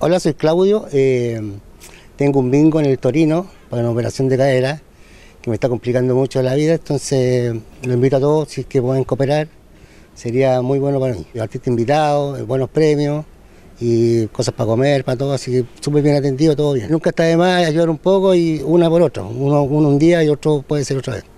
Hola, soy Claudio. Eh, tengo un bingo en el Torino para una operación de cadera que me está complicando mucho la vida, entonces lo invito a todos si es que pueden cooperar. Sería muy bueno para mí. Artista invitado, eh, buenos premios y cosas para comer, para todo, así que súper bien atendido, todo bien. Nunca está de más ayudar un poco y una por otro, uno un día y otro puede ser otra vez.